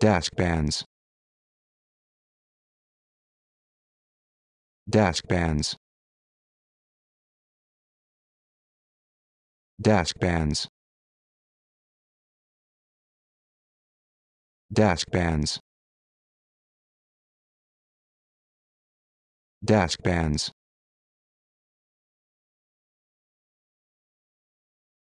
Desk bands. Desk bands. Desk bands. Desk bands. Desk bands.